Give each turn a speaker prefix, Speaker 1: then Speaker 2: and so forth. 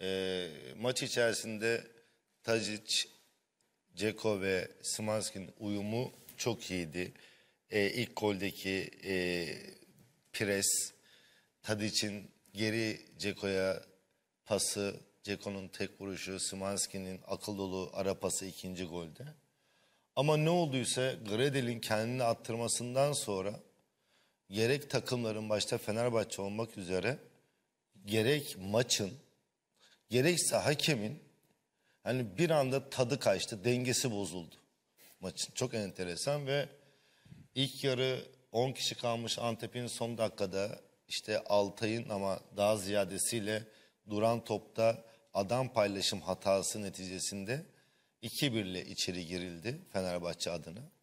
Speaker 1: E, maç içerisinde Tajic, Ceko ve Smanskin uyumu çok iyiydi. E, ilk goldeki e, pres, Tadic'in geri Ceko'ya pası, Ceko'nun tek vuruşu, Smanski'nin akıl dolu ara pası ikinci golde. Ama ne olduysa Gredel'in kendini attırmasından sonra gerek takımların başta Fenerbahçe olmak üzere gerek maçın gerekse hakemin hani bir anda tadı kaçtı, dengesi bozuldu maçın. Çok enteresan ve ilk yarı 10 kişi kalmış Antep'in son dakikada işte Altay'ın ama daha ziyadesiyle duran topta adam paylaşım hatası neticesinde 2-1 ile içeri girildi Fenerbahçe adına.